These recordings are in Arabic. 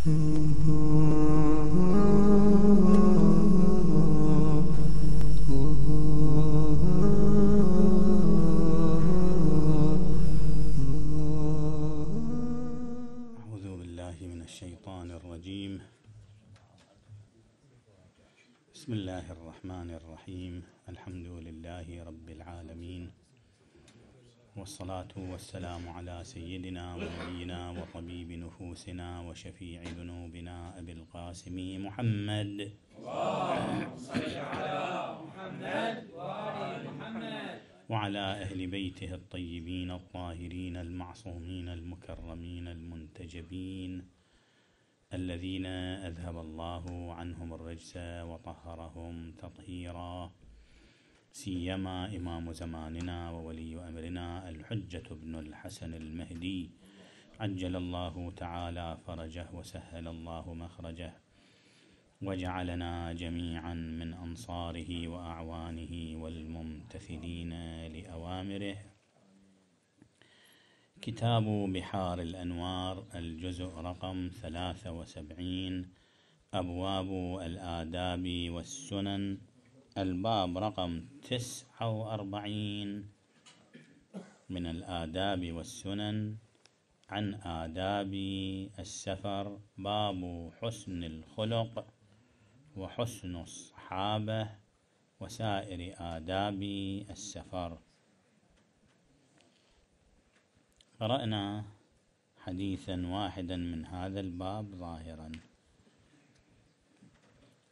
الشيطان الرجيم بسم الله الرحمن الرحيم الحمد لله رب العالمين والصلاة والسلام على سيدنا محمد نفوسنا وشفيع ذنوبنا أبي القاسم محمد وعلى أهل بيته الطيبين الطاهرين المعصومين المكرمين المنتجبين الذين أذهب الله عنهم الرجس وطهرهم تطهيرا سيما إمام زماننا وولي أمرنا الحجة بن الحسن المهدي عجل الله تعالى فرجه وسهل الله مخرجه وجعلنا جميعا من أنصاره وأعوانه والممتثلين لأوامره كتاب بحار الأنوار الجزء رقم 73 أبواب الآداب والسنن الباب رقم 49 من الآداب والسنن عن آداب السفر باب حسن الخلق وحسن الصحابة وسائر آداب السفر قرأنا حديثا واحدا من هذا الباب ظاهرا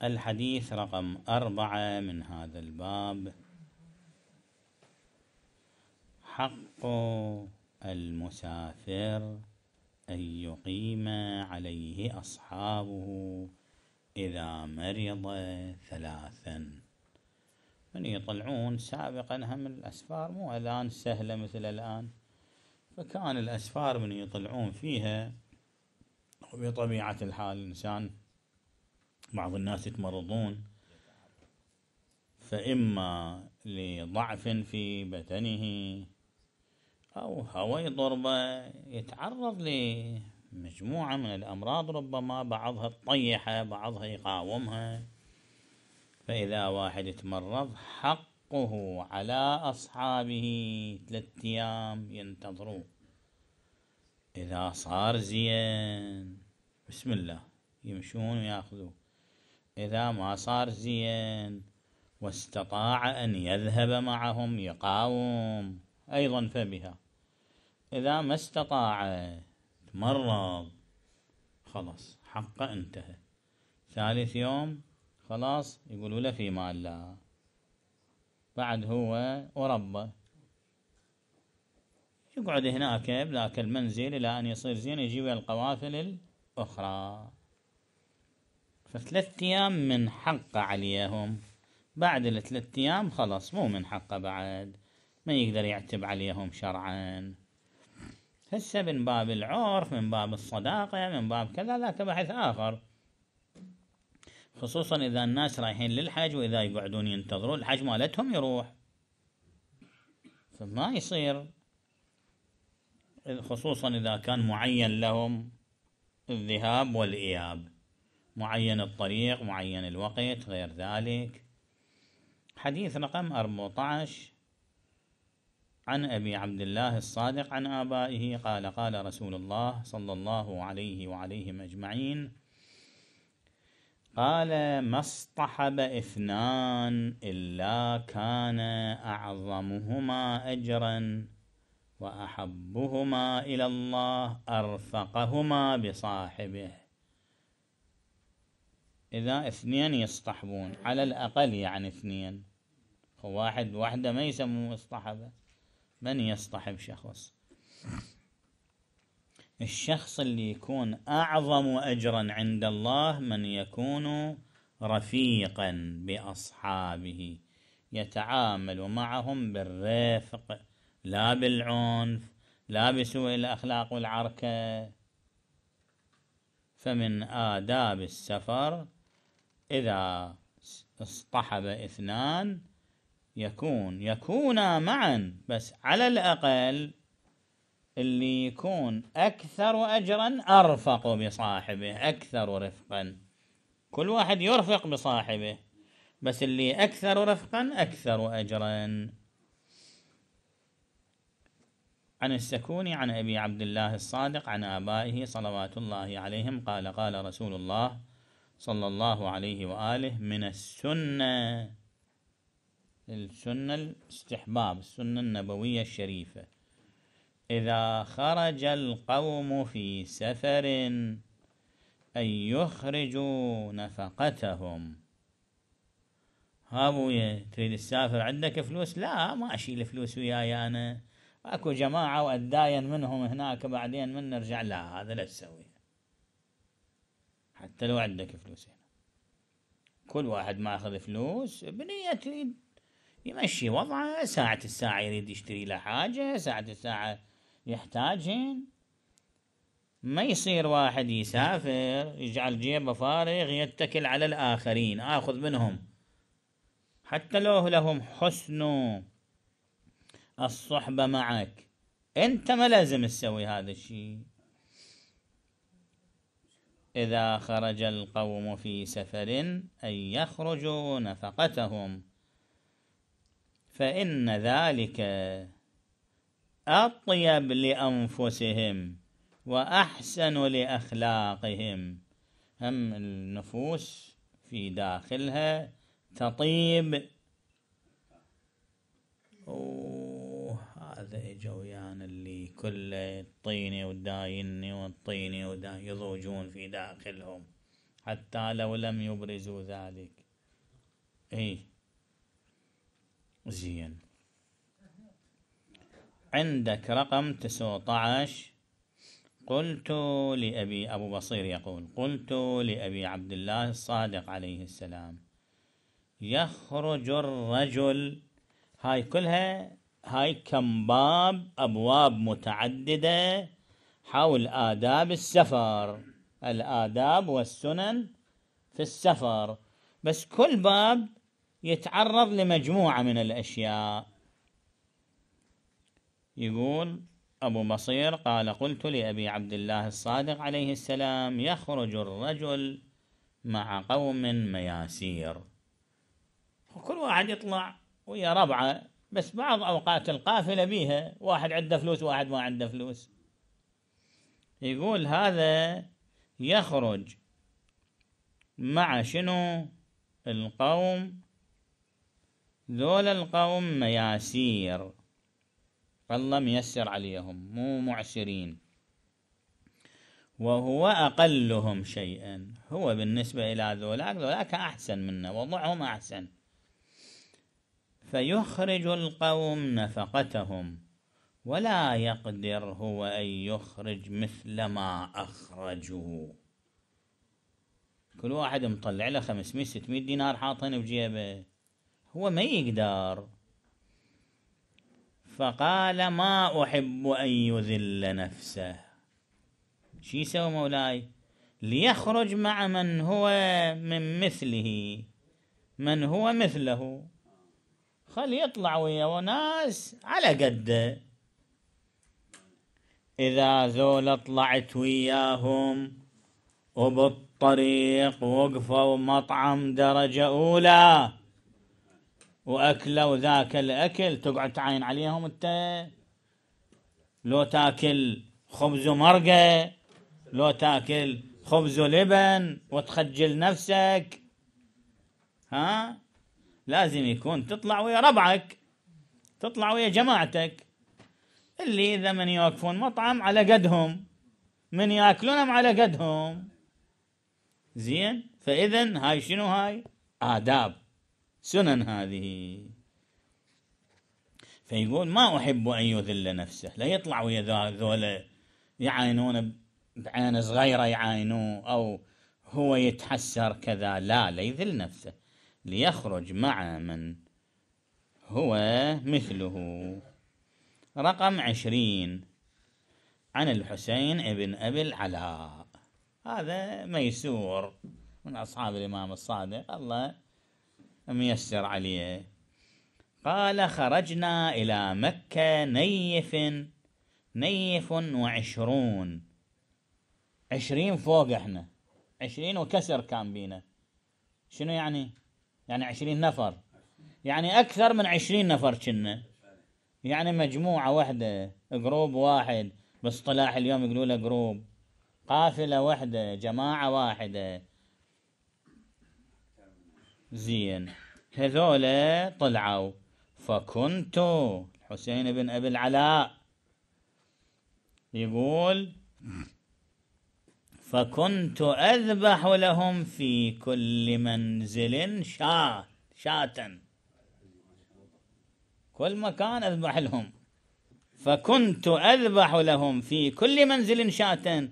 الحديث رقم أربعة من هذا الباب حق المسافر أن يقيم عليه أصحابه إذا مرض ثلاثا من يطلعون سابقا هم الأسفار مو الآن سهلة مثل الآن فكان الأسفار من يطلعون فيها وبطبيعة الحال الإنسان بعض الناس يتمرضون فإما لضعف في بدنه أو هوي ضربة يتعرض لمجموعة من الأمراض ربما بعضها تطيحه بعضها يقاومها فإذا واحد تمرض حقه على أصحابه ثلاثة أيام ينتظروه إذا صار زين بسم الله يمشون وياخذوه إذا ما صار زين واستطاع أن يذهب معهم يقاوم أيضا فبها إذا ما استطاع تمرض خلاص حقه انتهى ثالث يوم خلاص يقولوا له في مال لا بعد هو وربه يقعد هناك بذاك المنزل إلى أن يصير زين يجيب القوافل الأخرى فثلاث أيام من حقه عليهم بعد الثلاث أيام خلاص مو من حقه بعد ما يقدر يعتب عليهم شرعاً هسه من باب العرف من باب الصداقة من باب كذا ذاك بحث آخر خصوصا إذا الناس رايحين للحج وإذا يقعدون ينتظرون الحج مالتهم يروح فما يصير خصوصا إذا كان معين لهم الذهاب والإياب معين الطريق معين الوقت غير ذلك حديث رقم 14 عن أبي عبد الله الصادق عن آبائه قال قال رسول الله صلى الله عليه وعليهم أجمعين قال ما اصطحب اثنان إلا كان أعظمهما أجرا وأحبهما إلى الله أرفقهما بصاحبه إذا اثنين يصطحبون على الأقل يعني اثنين واحد وحدة ما يسموه اصطحبه من يصطحب شخص الشخص اللي يكون أعظم أجرا عند الله من يكون رفيقا بأصحابه يتعامل معهم بالرفق لا بالعنف لا بسوء الأخلاق والعركة فمن آداب السفر إذا اصطحب اثنان يكون يكونا معا بس على الأقل اللي يكون أكثر أجرا أرفق بصاحبه أكثر رفقا كل واحد يرفق بصاحبه بس اللي أكثر رفقا أكثر أجرا عن السكوني عن أبي عبد الله الصادق عن آبائه صلوات الله عليهم قال قال رسول الله صلى الله عليه وآله من السنة السنة الاستحباب السنة النبوية الشريفة إذا خرج القوم في سفر أن يخرجوا نفقتهم ها ابويا تريد تسافر عندك فلوس لا ما اشيل فلوس وياي انا اكو جماعه وأداين منهم هناك بعدين من نرجع لا هذا لا تسوي حتى لو عندك فلوس هنا كل واحد ما اخذ فلوس بنية تريد يمشي وضعه ساعة الساعة يريد يشتري له حاجة ساعة الساعة يحتاجين ما يصير واحد يسافر يجعل جيبه فارغ يتكل على الآخرين آخذ منهم حتى لو لهم حسن الصحبة معك أنت ما لازم تسوي هذا الشيء إذا خرج القوم في سفر أن يخرجوا نفقتهم فإن ذلك أطيب لأنفسهم وأحسن لأخلاقهم هم النفوس في داخلها تطيب أوه هذا جويان اللي كل الطين ودايني والطين ودا يضوجون في داخلهم حتى لو لم يبرزوا ذلك إيه زين عندك رقم تسعة عشر قلت لأبي أبو بصير يقول قلت لأبي عبد الله الصادق عليه السلام يخرج الرجل هاي كلها هاي كم باب أبواب متعددة حول آداب السفر الآداب والسنن في السفر بس كل باب يتعرض لمجموعة من الأشياء يقول أبو بصير قال قلت لأبي عبد الله الصادق عليه السلام يخرج الرجل مع قوم مياسير وكل واحد يطلع ويا ربعه بس بعض أوقات القافلة بيها واحد عنده فلوس واحد ما عنده فلوس يقول هذا يخرج مع شنو القوم ذول القوم مياسير فالله ميسر عليهم مو معسرين وهو أقلهم شيئا هو بالنسبة إلى ذولاك ذولاك أحسن منا وضعهم أحسن فيخرج القوم نفقتهم ولا يقدر هو أن يخرج مثل ما أخرجوا كل واحد مطلع له 500 600 دينار حاطين بجيبه هو ما يقدر فقال ما أحب أن يذل نفسه شو يسوي مولاي ليخرج مع من هو من مثله من هو مثله خل يطلع ويا ناس على قده إذا ذول طلعت وياهم وبالطريق وقفوا مطعم درجة أولى واكله وذاك الاكل تقعد تعاين عليهم انت لو تاكل خبز ومرقه لو تاكل خبز ولبن وتخجل نفسك ها لازم يكون تطلع ويا ربعك تطلع ويا جماعتك اللي اذا من يوقفون مطعم على قدهم من ياكلونهم على قدهم زين فاذا هاي شنو هاي آداب سنن هذه فيقول ما أحب أن يذل نفسه لا يطلع ويا ذولا يعاينون بعين صغيرة يعاينوه أو هو يتحسر كذا لا لا يذل نفسه ليخرج مع من هو مثله رقم عشرين عن الحسين ابن أبي العلاء هذا ميسور من أصحاب الإمام الصادق الله ميسر عليه قال خرجنا إلى مكة نيف نيف وعشرون عشرين فوق احنا عشرين وكسر كان بينا شنو يعني يعني عشرين نفر يعني أكثر من عشرين نفر كنا يعني مجموعة واحدة جروب واحد باصطلاح اليوم يقولوا له جروب قافلة واحدة جماعة واحدة زين هذول طلعوا فكنت الحسين بن أبي العلاء يقول فكنت أذبح لهم في كل منزل شاة شاة كل مكان أذبح لهم فكنت أذبح لهم في كل منزل شاة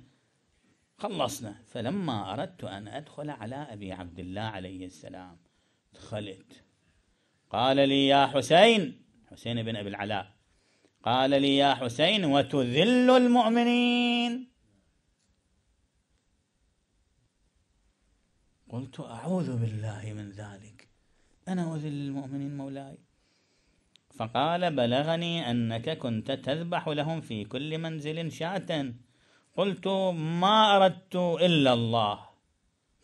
خلصنا فلما أردت أن أدخل على أبي عبد الله عليه السلام خلت قال لي يا حسين حسين بن أبي العلاء قال لي يا حسين وتذل المؤمنين قلت أعوذ بالله من ذلك أنا أذل المؤمنين مولاي فقال بلغني أنك كنت تذبح لهم في كل منزل شاة قلت ما أردت إلا الله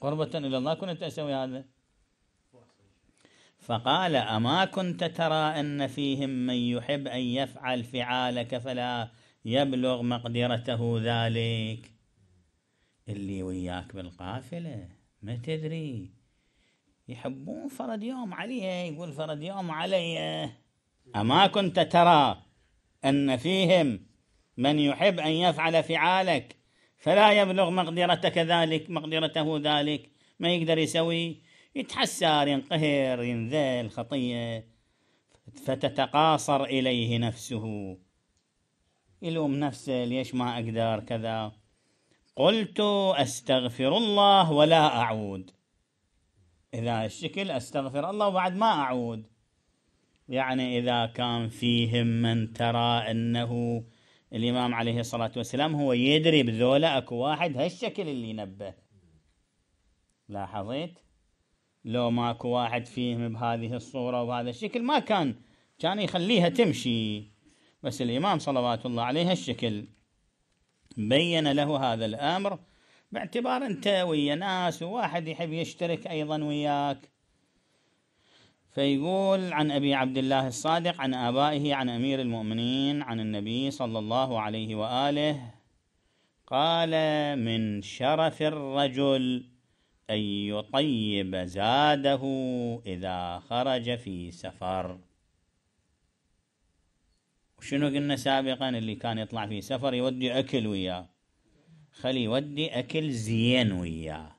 قربة إلى الله كنت أسوي هذا فقال أما كنت ترى أن فيهم من يحب أن يفعل فعالك فلا يبلغ مقدرته ذلك اللي وياك بالقافلة ما تدري يحبون فرد يوم عليه يقول فرد يوم علي أما كنت ترى أن فيهم من يحب أن يفعل فعالك فلا يبلغ مقدرتك ذلك مقدرته ذلك ما يقدر يسوي يتحسر ينقهر ينذل خطية فتتقاصر إليه نفسه يلوم نفسه ليش ما أقدر كذا قلت أستغفر الله ولا أعود إذا الشكل أستغفر الله وبعد ما أعود يعني إذا كان فيهم من ترى أنه الإمام عليه الصلاة والسلام هو يدري بذولا أكو واحد هالشكل اللي نبه لاحظت؟ لو ماكو واحد فيهم بهذه الصورة وبهذا الشكل ما كان كان يخليها تمشي بس الإمام صلوات الله عليه هالشكل بين له هذا الأمر باعتبار أنت ويا ناس وواحد يحب يشترك أيضا وياك فيقول عن أبي عبد الله الصادق عن آبائه عن أمير المؤمنين عن النبي صلى الله عليه وآله قال من شرف الرجل أن يطيب زاده إذا خرج في سفر شنو قلنا سابقا اللي كان يطلع في سفر يودي أكل وياه خلي يودي أكل زين وياه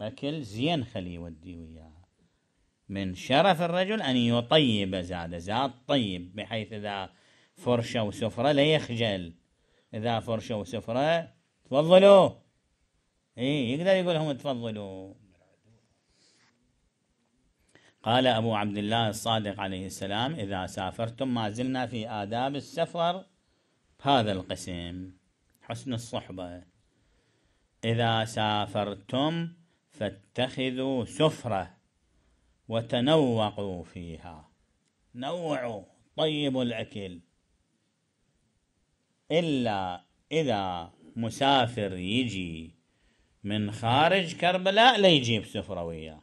أكل زين خلي يودي وياه من شرف الرجل أن يطيب زاد زاد طيب بحيث إذا فرشة وسفرة لا يخجل إذا فرشة وسفرة تفضلوا اي يقدر يقول هم تفضلوا قال أبو عبد الله الصادق عليه السلام إذا سافرتم ما زلنا في آداب السفر هذا القسم حسن الصحبة إذا سافرتم فاتخذوا سفرة وتنوقوا فيها نوعوا طيبوا الأكل إلا إذا مسافر يجي من خارج كربلاء ليجيب وياه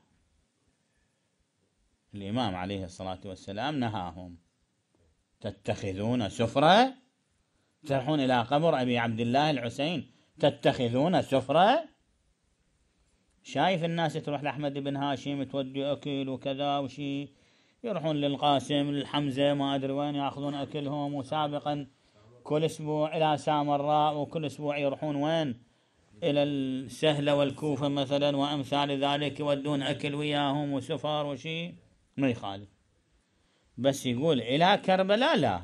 الإمام عليه الصلاة والسلام نهاهم تتخذون سفرة تروحون إلى قبر أبي عبد الله الحسين تتخذون سفرة شايف الناس تروح لأحمد بن هاشم تودي أكل وكذا وشي يروحون للقاسم للحمزة ما أدري وين يأخذون أكلهم وسابقا كل أسبوع إلى سامراء وكل أسبوع يروحون وين إلى السهلة والكوفة مثلا وأمثال ذلك يودون أكل وياهم وسفر وشي ما يخالف بس يقول إلى كربلاء لا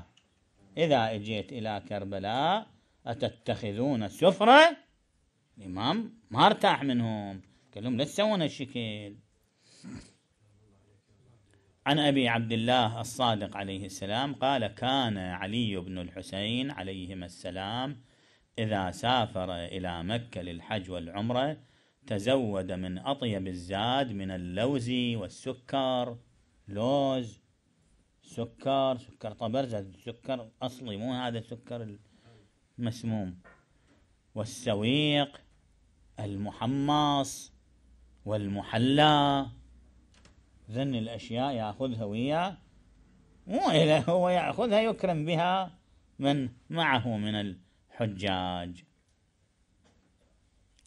إذا أجيت إلى كربلاء أتتخذون السفرة الإمام ما ارتاح منهم قال لهم لا تسوون الشكل عن أبي عبد الله الصادق عليه السلام قال كان علي بن الحسين عليهما السلام إذا سافر إلى مكة للحج والعمرة تزود من أطيب الزاد من اللوز والسكر لوز سكر سكر طبرز سكر أصلي مو هذا السكر المسموم والسويق المحمص والمحلى ذن الأشياء يأخذها وياه مو إلى هو يأخذها يكرم بها من معه من حجاج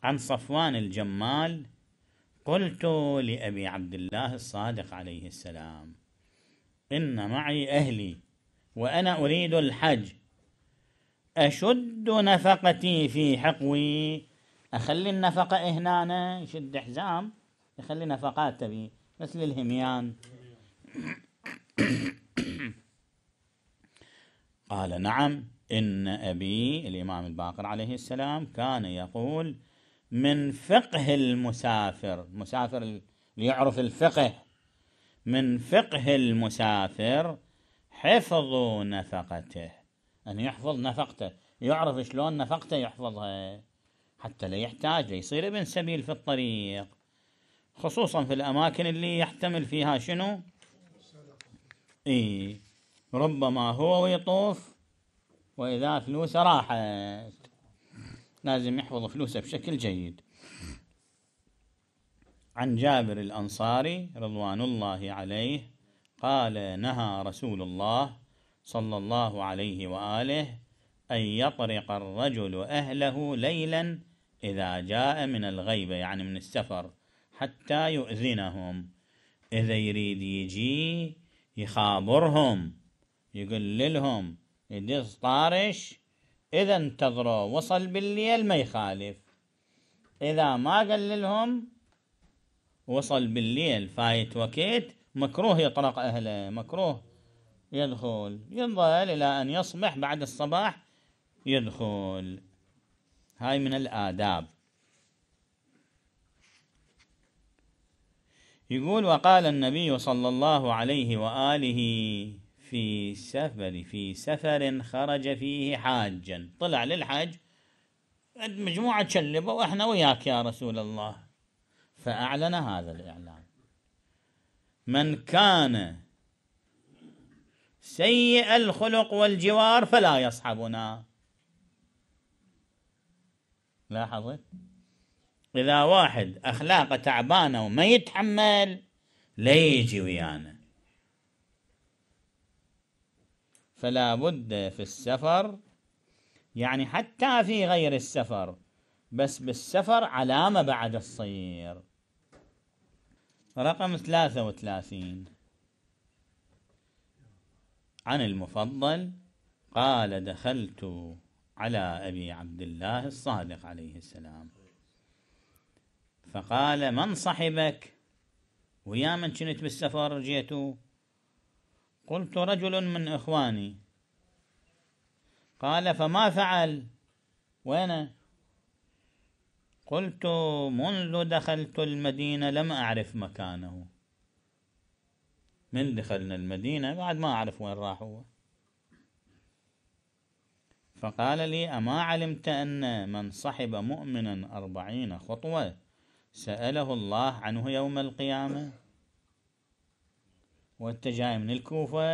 عن صفوان الجمال قلت لأبي عبد الله الصادق عليه السلام إن معي أهلي وأنا أريد الحج أشد نفقتي في حقوي أخلي النفقة هنا يشد حزام يخلي نفقات تبي مثل الهميان قال نعم إن أبي الإمام الباقر عليه السلام كان يقول من فقه المسافر مسافر ليعرف الفقه من فقه المسافر حفظ نفقته أن يحفظ نفقته يعرف شلون نفقته يحفظها حتى لا يحتاج ليصير ابن سبيل في الطريق خصوصا في الأماكن اللي يحتمل فيها شنو إيه ربما هو ويطوف وإذا فلوسه راحت لازم يحفظ فلوسه بشكل جيد عن جابر الأنصاري رضوان الله عليه قال نهى رسول الله صلى الله عليه وآله أن يطرق الرجل أهله ليلا إذا جاء من الغيبة يعني من السفر حتى يؤذنهم إذا يريد يجي يخابرهم يقول لهم يدز طارش إذا انتظروا وصل بالليل ما يخالف إذا ما قال لهم وصل بالليل فايت وكيت مكروه يطرق أهله مكروه يدخل ينظر إلى أن يصبح بعد الصباح يدخل هاي من الآداب يقول وقال النبي صلى الله عليه وآله في سفر في سفر خرج فيه حاجا طلع للحج عند مجموعة شلبة وإحنا وياك يا رسول الله فأعلن هذا الإعلان من كان سيء الخلق والجوار فلا يصحبنا لاحظت إذا واحد أخلاقه تعبانة وما يتحمل لا يجي ويانا فلا بد في السفر يعني حتى في غير السفر بس بالسفر علامة بعد الصير رقم 33 عن المفضل قال دخلت على أبي عبد الله الصادق عليه السلام فقال من صحبك ويا من كنت بالسفر جيتوا قلت رجل من إخواني قال فما فعل وين قلت منذ دخلت المدينة لم أعرف مكانه من دخلنا المدينة بعد ما أعرف وين راح هو فقال لي أما علمت أن من صحب مؤمنا أربعين خطوة سأله الله عنه يوم القيامة وانت جاي من الكوفة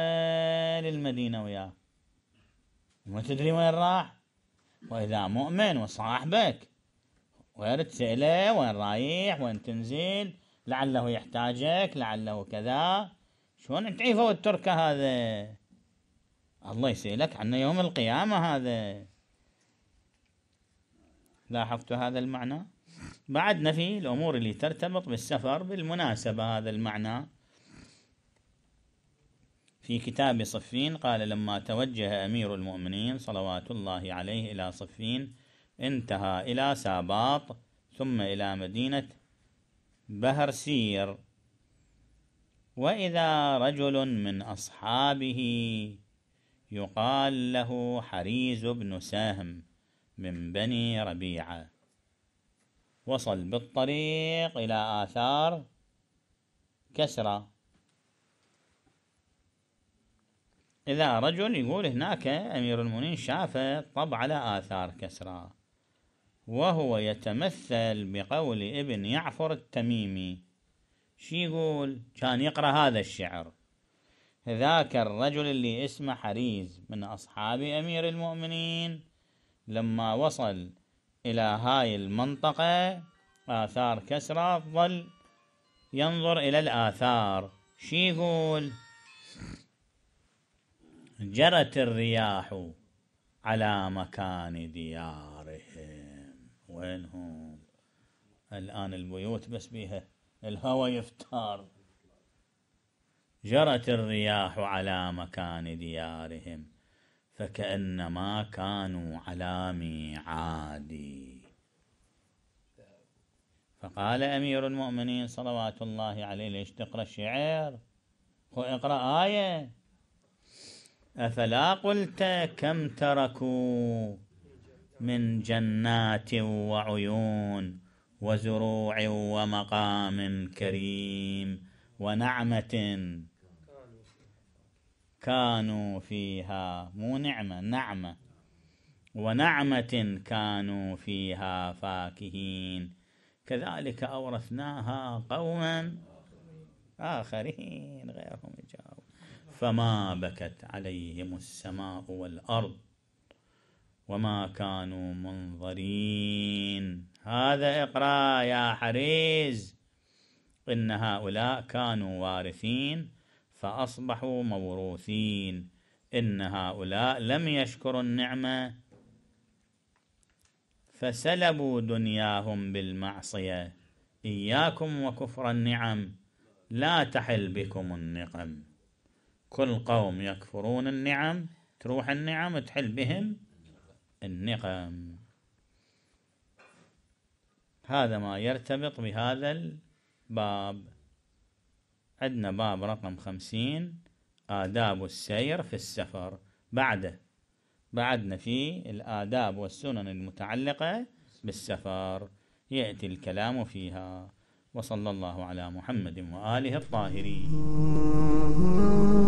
للمدينة وياه وما تدري وين راح واذا مؤمن وصاحبك وين تسأله وين رايح وين تنزل لعله يحتاجك لعله كذا شلون تعيفه والتركة هذا الله يسألك عنه يوم القيامة هذا لاحظت هذا المعنى بعد نفي الأمور اللي ترتبط بالسفر بالمناسبة هذا المعنى في كتاب صفين قال لما توجه أمير المؤمنين صلوات الله عليه إلى صفين انتهى إلى ساباط ثم إلى مدينة بهرسير وإذا رجل من أصحابه يقال له حريز بن سهم من بني ربيعة وصل بالطريق إلى آثار كسرى إذا رجل يقول هناك أمير المؤمنين شاف طب على آثار كسرى وهو يتمثل بقول ابن يعفر التميمي شي يقول كان يقرأ هذا الشعر ذاك الرجل اللي اسمه حريز من أصحاب أمير المؤمنين لما وصل إلى هاي المنطقة آثار كسرى ظل ينظر إلى الآثار شي يقول جرت الرياح على مكان ديارهم وينهم الآن البيوت بس بيها الهوى يفتار جرت الرياح على مكان ديارهم فكأنما كانوا على ميعاد فقال أمير المؤمنين صلوات الله عليه ليش تقرأ الشعر اقرأ آية أفلا قلت كم تركوا من جنات وعيون وزروع ومقام كريم ونعمة كانوا فيها مو نعمة نعمة ونعمة كانوا فيها فاكهين كذلك أورثناها قوما آخرين غيرهم فما بكت عليهم السماء والأرض وما كانوا منظرين هذا اقرأ يا حريز إن هؤلاء كانوا وارثين فأصبحوا موروثين إن هؤلاء لم يشكروا النعمة فسلبوا دنياهم بالمعصية إياكم وكفر النعم لا تحل بكم النقم كل قوم يكفرون النعم تروح النعم تحل بهم النقم هذا ما يرتبط بهذا الباب عندنا باب رقم خمسين آداب السير في السفر بعده بعدنا في الآداب والسنن المتعلقة بالسفر يأتي الكلام فيها وصلى الله على محمد وآله الطاهرين